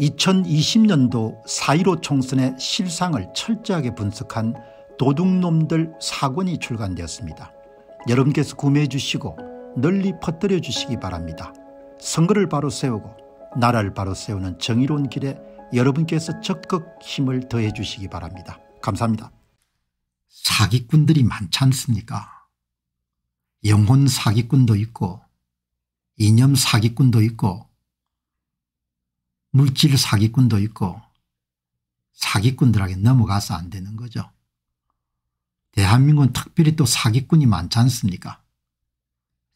2020년도 4.15 총선의 실상을 철저하게 분석한 도둑놈들 사권이 출간되었습니다. 여러분께서 구매해 주시고 널리 퍼뜨려 주시기 바랍니다. 선거를 바로 세우고 나라를 바로 세우는 정의로운 길에 여러분께서 적극 힘을 더해 주시기 바랍니다. 감사합니다. 사기꾼들이 많지 않습니까? 영혼 사기꾼도 있고 이념 사기꾼도 있고 물질 사기꾼도 있고 사기꾼들에게 넘어가서 안 되는 거죠. 대한민국은 특별히 또 사기꾼이 많지 않습니까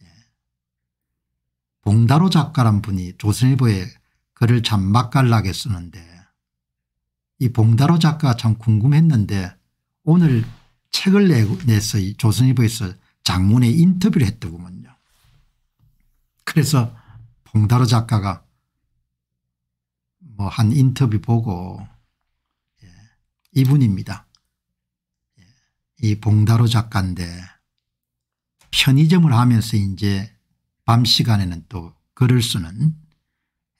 예. 봉다로 작가란 분이 조선일보에 글을 참 맛깔나게 쓰는데 이 봉다로 작가가 참 궁금했는데 오늘 책을 내서 조선일보에서 장문의 인터뷰를 했더구먼요. 그래서 봉다로 작가가 어, 한 인터뷰 보고 예, 이분입니다. 예, 이 봉다로 작가인데 편의점을 하면서 이제 밤 시간에는 또 글을 쓰는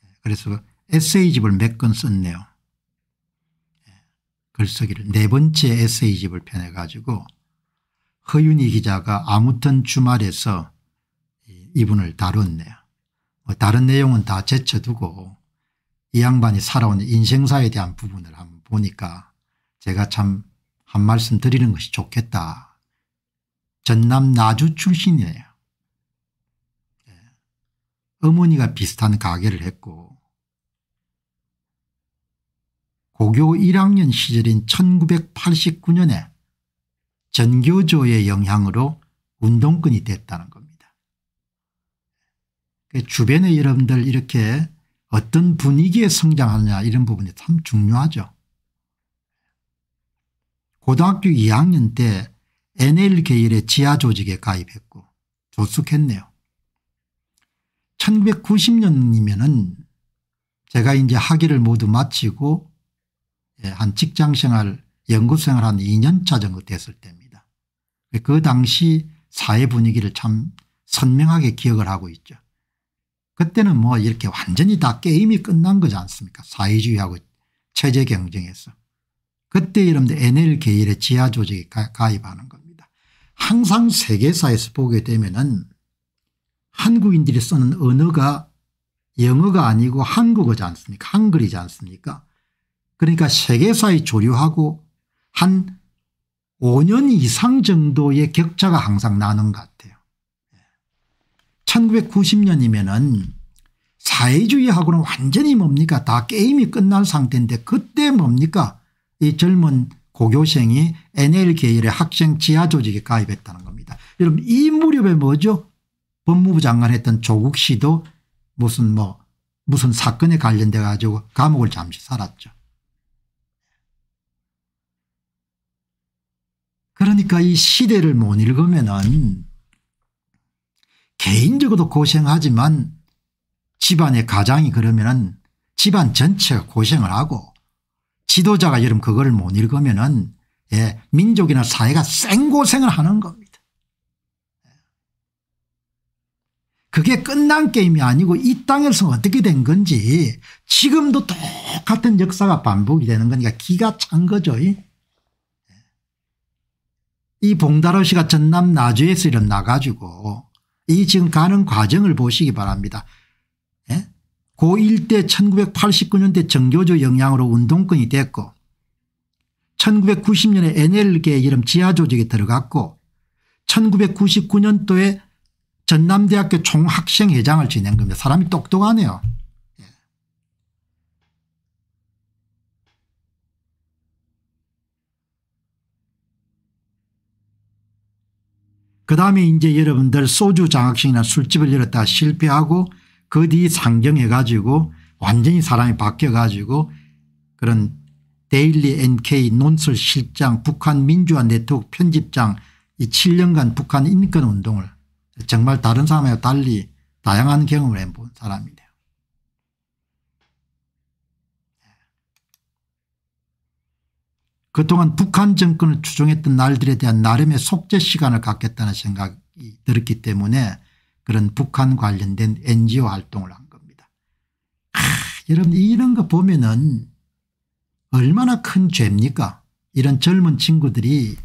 예, 그래서 에세이집을 몇 권 썼네요. 예, 글쓰기를 네 번째 에세이집을 펴내가지고 허윤희 기자가 아무튼 주말에서 이분을 다뤘네요. 뭐 다른 내용은 다 제쳐두고 이 양반이 살아온 인생사에 대한 부분을 한번 보니까 제가 참 한 말씀 드리는 것이 좋겠다. 전남 나주 출신이에요. 예. 어머니가 비슷한 가게를 했고 고교 1학년 시절인 1989년에 전교조의 영향으로 운동권이 됐다는 겁니다. 그 주변에 여러분들 이렇게 어떤 분위기에 성장하느냐 이런 부분이 참 중요하죠. 고등학교 2학년 때 NL 계열의 지하 조직에 가입했고 조숙했네요. 1990년이면은 제가 이제 학위를 모두 마치고 예, 한 직장생활 연구생활 한 2년차 정도 됐을 때입니다. 그 당시 사회 분위기를 참 선명하게 기억을 하고 있죠. 그때는 뭐 이렇게 완전히 다 게임이 끝난 거지 않습니까 사회주의하고 체제 경쟁에서. 그때 이름도 NL계열의 지하 조직에 가입하는 겁니다. 항상 세계사에서 보게 되면은 한국인들이 쓰는 언어가 영어가 아니고 한국어지 않습니까 한글이지 않습니까 그러니까 세계사의 조류하고 한 5년 이상 정도의 격차가 항상 나는 것 같아요. 1990년이면은 사회주의하고는 완전히 뭡니까 다 게임이 끝날 상태인데 그때 뭡니까 이 젊은 고교생이 NL 계열의 학생 지하조직에 가입했다는 겁니다. 여러분 이 무렵에 뭐죠 법무부 장관 했던 조국 씨도 무슨 뭐 무슨 사건에 관련돼 가지고 감옥을 잠시 살았죠. 그러니까 이 시대를 못 읽으면은 개인적으로 고생하지만 집안의 가장이 그러면은 집안 전체가 고생을 하고 지도자가 여러분 그를못 읽으면은 예, 민족이나 사회가 생고생을 하는 겁니다. 그게 끝난 게임이 아니고 이 땅에서 어떻게 된 건지 지금도 똑같은 역사가 반복이 되는 거니까 기가 찬 거죠. 이 봉다로시가 전남 나주에서 일어나가지고 이 지금 가는 과정을 보시기 바랍니다. 예? 고1 때 1989년대 정교조 영향으로 운동권이 됐고 1990년에 NL계 이름 지하조직에 들어갔고 1999년도에 전남대학교 총학생회장을 지낸 겁니다. 사람이 똑똑하네요. 그다음에 이제 여러분들 소주 장학식이나 술집을 열었다 실패하고 그 뒤 상경해 가지고 완전히 사람이 바뀌어 가지고 그런 데일리 NK 논술 실장 북한 민주화 네트워크 편집장 이 7년간 북한 인권운동을 정말 다른 사람과 달리 다양한 경험을 해본 사람이네요. 그동안 북한 정권을 추종했던 날들에 대한 나름의 속죄 시간을 갖겠다는 생각이 들었기 때문에 그런 북한 관련된 NGO 활동을 한 겁니다. 아, 여러분 이런 거 보면은 얼마나 큰 죄입니까 이런 젊은 친구들이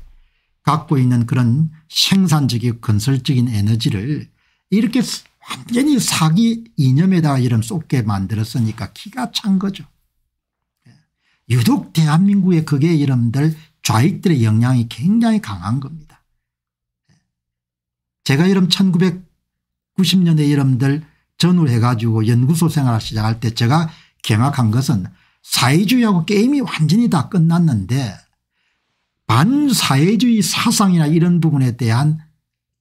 갖고 있는 그런 생산적이고 건설적인 에너지를 이렇게 완전히 사기 이념에다가 이름 쏟게 만들었으니까 기가 찬 거죠. 유독 대한민국의 그게 이름들 좌익들의 영향이 굉장히 강한 겁니다. 제가 이름 1990년대 이름들 전후해 가지고 연구소 생활을 시작할 때 제가 경악한 것은 사회주의하고 게임이 완전히 다 끝났는데 반사회주의 사상이나 이런 부분에 대한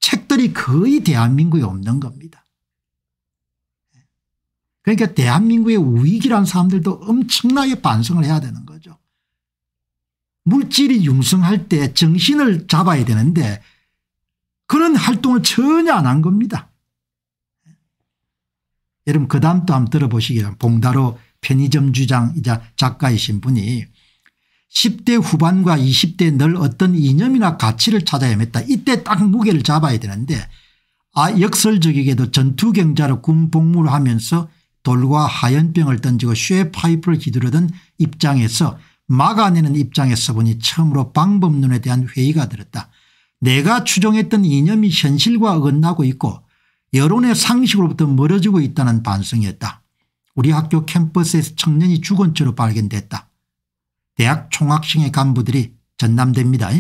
책들이 거의 대한민국에 없는 겁니다. 그러니까 대한민국의 우익이라는 사람들도 엄청나게 반성을 해야 되는 거죠. 물질이 융성할 때 정신을 잡아야 되는데 그런 활동을 전혀 안 한 겁니다. 여러분 그 다음 또 한번 들어보시기 바 봉다로 편의점 주장이자 작가이신 분이 10대 후반과 20대 늘 어떤 이념이나 가치를 찾아 헤맸다. 이때 딱 무게를 잡아야 되는데 아 역설적이게도 전투경자로 군복무를 하면서 돌과 하연병을 던지고 쇠 파이프를 기두르던 입장에서 막아내는 입장에 서보니 처음으로 방법론에 대한 회의가 들었다. 내가 추종했던 이념이 현실과 어긋나고 있고 여론의 상식으로부터 멀어지고 있다는 반성이었다. 우리 학교 캠퍼스에서 청년이 죽은 채로 발견됐다. 대학 총학생회 간부들이 전남대입니다.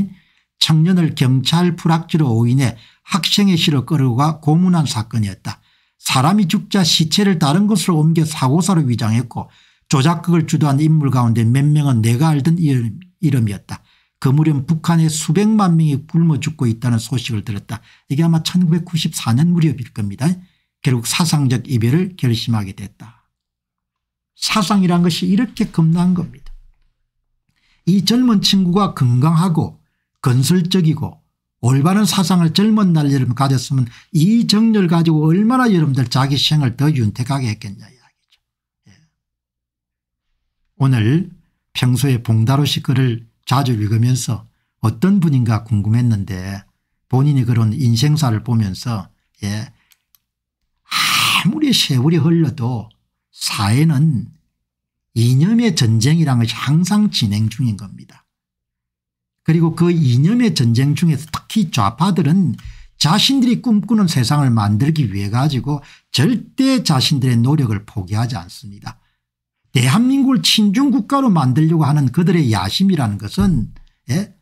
청년을 경찰 불확죄로 오인해 학생의 시로 끌어가 고문한 사건이었다. 사람이 죽자 시체를 다른 것으로 옮겨 사고사로 위장했고 조작극을 주도한 인물 가운데 몇 명은 내가 알던 이름, 이었다그 무렵 북한에 수백만 명이 굶어 죽고 있다는 소식을 들었다. 이게 아마 1994년 무렵일 겁니다. 결국 사상적 이별을 결심하게 됐다. 사상이란 것이 이렇게 겁난 겁니다. 이 젊은 친구가 건강하고 건설적이고 올바른 사상을 젊은 날여름 가졌으면 이 정열 가지고 얼마나 여러분들 자기 생을 더 윤택하게 했겠냐 이야기죠. 예. 오늘 평소에 봉다로시 글을 자주 읽으면서 어떤 분인가 궁금했는데 본인이 그런 인생사를 보면서 예. 아무리 세월이 흘러도 사회는 이념의 전쟁이라 것이 항상 진행 중인 겁니다. 그리고 그 이념의 전쟁 중에서 특히 좌파들은 자신들이 꿈꾸는 세상을 만들기 위해 가지고 절대 자신들의 노력을 포기하지 않습니다. 대한민국을 친중국가로 만들려고 하는 그들의 야심이라는 것은 예?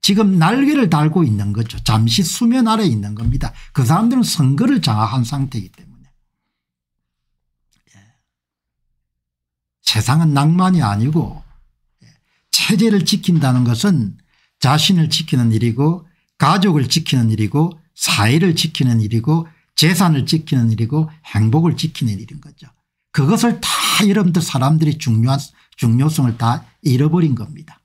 지금 날개를 달고 있는 거죠. 잠시 수면 아래 있는 겁니다. 그 사람들은 선거를 장악한 상태이기 때문에. 예. 세상은 낭만이 아니고 예, 체제를 지킨다는 것은 자신을 지키는 일이고 가족을 지키는 일이고 사회를 지키는 일이고 재산을 지키는 일이고 행복을 지키는 일인 거죠. 그것을 다 여러분들 사람들이 중요한 중요성을 다 잃어버린 겁니다.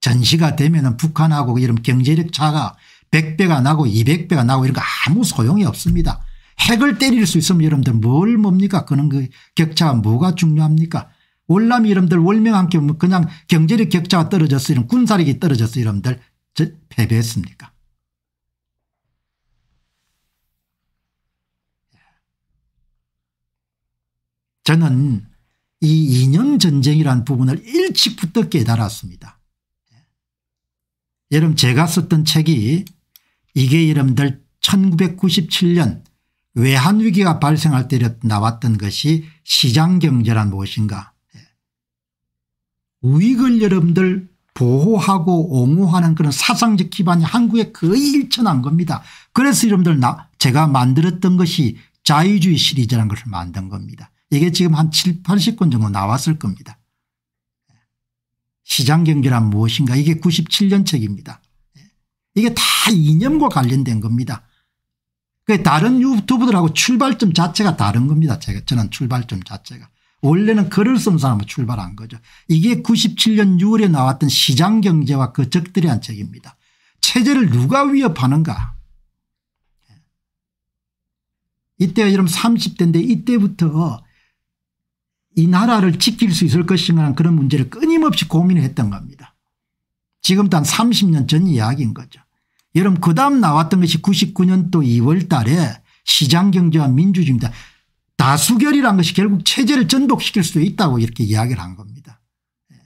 전시가 되면 북한하고 이런 경제력 차가 100배가 나고 200배가 나고 이런 거 아무 소용이 없습니다. 핵을 때릴 수 있으면 여러분들 뭘 뭡니까 그런 그 격차가 뭐가 중요합니까 월남 이름들 월명 함께 뭐 그냥 경제력 격차가 떨어졌어 이런 군사력이 떨어져서 이름들 패배했습니까 저는 이 이념 전쟁이란 부분을 일찍부터 깨달았습니다. 여러분 제가 썼던 책이 이게 여러분들 1997년 외환위기가 발생할 때 나왔던 것이 시장경제란 무엇인가 우익을 여러분들 보호하고 옹호하는 그런 사상적 기반이 한국에 거의 일천한 겁니다. 그래서 여러분들 나 제가 만들었던 것이 자유주의 시리즈라는 것을 만든 겁니다. 이게 지금 한 7, 80권 정도 나왔을 겁니다. 시장경제란 무엇인가 이게 97년 책입니다. 이게 다 이념과 관련된 겁니다. 다른 유튜브들하고 출발점 자체가 다른 겁니다. 제가 저는 출발점 자체가. 원래는 글을 쓴 사람으로 출발한 거죠. 이게 97년 6월에 나왔던 시장경제와 그 적들이한 책입니다. 체제를 누가 위협하는가 예. 이때가 지금 30대인데 이때부터 이 나라를 지킬 수 있을 것인가 그런 문제를 끊임없이 고민을 했던 겁니다. 지금도 한 30년 전 이야기인 거죠. 여러분 그 다음 나왔던 것이 99년도 2월 달에 시장경제와 민주주의입니다. 다수결이란 것이 결국 체제를 전복시킬 수도 있다고 이렇게 이야기를 한 겁니다. 예.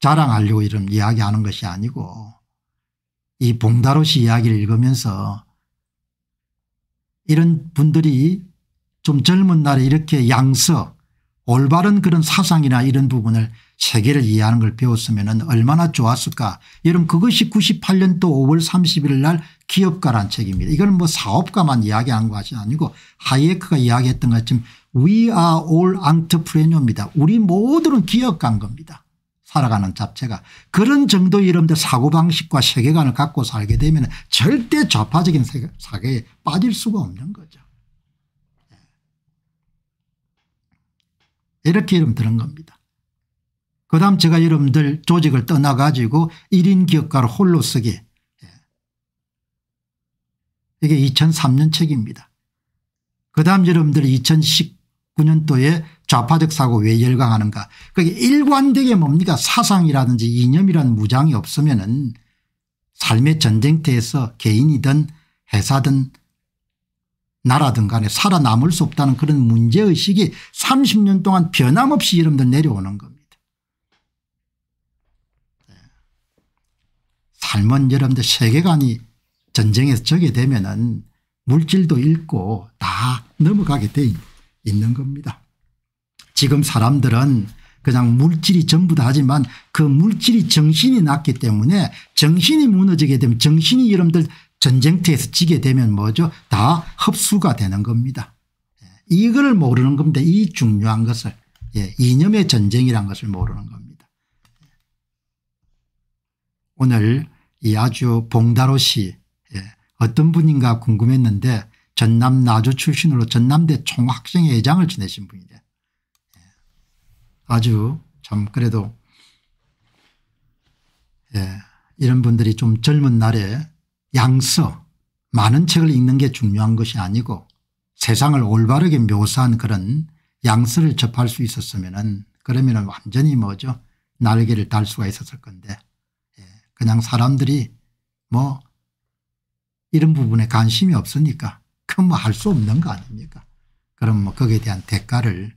자랑하려고 이런 이야기하는 것이 아니고 이 봉다로시 이야기를 읽으면서 이런 분들이 좀 젊은 날에 이렇게 양서 올바른 그런 사상이나 이런 부분을 체계를 이해하는 걸 배웠으면 얼마나 좋았을까 여러분 그것이 98년도 5월 30일 날 기업가란 책입니다. 이건 뭐 사업가만 이야기한 것이 아니고 하이에크가 이야기했던 것처럼 We are all entrepreneur입니다. 우리 모두는 기업가인 겁니다. 살아가는 자체가 그런 정도 여러분들 사고방식과 세계관을 갖고 살게 되면 절대 좌파적인 사계에 빠질 수가 없는 거죠. 예. 이렇게 여러분 들은 겁니다. 그 다음 제가 여러분들 조직을 떠나가지고 1인 기업가로 홀로 쓰기 예. 이게 2003년 책입니다. 그 다음 여러분들 2019년도에 좌파적 사고 왜 열광하는가 그게 일관되게 뭡니까 사상이라든지 이념이란 무장이 없으면 은 삶의 전쟁터에서 개인이든 회사든 나라든 간에 살아남을 수 없다는 그런 문제의식이 30년 동안 변함없이 여러분들 내려오는 겁니다. 한번 여러분들 세계관이 전쟁에서 적게 되면 은 물질도 잃고 다 넘어가게 돼 있는 겁니다. 지금 사람들은 그냥 물질이 전부다 하지만 그 물질이 정신이 났기 때문에 정신이 무너지게 되면 정신이 여러분들 전쟁터에서 지게 되면 뭐죠 다 흡수가 되는 겁니다. 예, 이걸 모르는 겁니다. 이 중요한 것을 예, 이념의 전쟁이란 것을 모르는 겁니다. 예. 오늘 이 아주 봉다로시 예, 어떤 분인가 궁금했는데 전남 나주 출신으로 전남대 총학생 회장을 지내신 분이래. 예, 아주 참 그래도 예, 이런 분들이 좀 젊은 날에 양서 많은 책을 읽는 게 중요한 것이 아니고 세상을 올바르게 묘사한 그런 양서를 접할 수 있었으면 그러면 완전히 뭐죠 날개를 달 수가 있었을 건데 그냥 사람들이 뭐 이런 부분에 관심이 없으니까 그건 뭐 할 수 없는 거 아닙니까 그럼 뭐 거기에 대한 대가를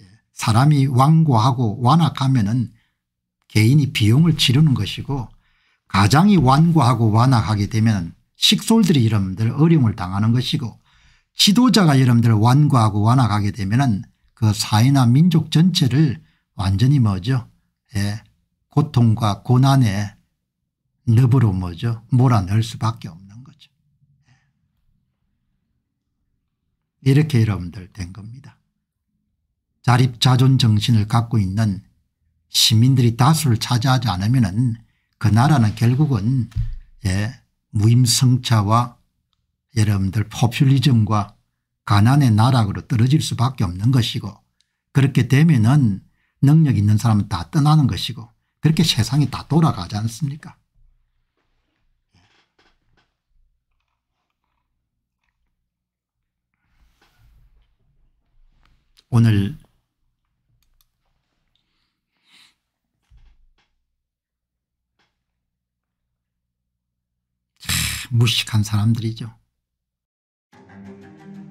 예, 사람이 완고하고 완악하면은 개인이 비용을 치르는 것이고 가장이 완고하고 완악하게 되면 식솔들이 여러분들 어려움을 당하는 것이고 지도자가 여러분들 완고하고 완악하게 되면 은그 사회나 민족 전체를 완전히 뭐죠 예, 고통과 고난에 늪으로 뭐죠? 몰아넣을 수밖에 없는 거죠. 이렇게 여러분들 된 겁니다. 자립자존 정신을 갖고 있는 시민들이 다수를 차지하지 않으면 그 나라는 결국은 예, 무임승차와 여러분들 포퓰리즘과 가난의 나락으로 떨어질 수밖에 없는 것이고 그렇게 되면 은 능력 있는 사람은 다 떠나는 것이고 그렇게 세상이 다 돌아가지 않습니까 오늘 무식한 사람들이죠.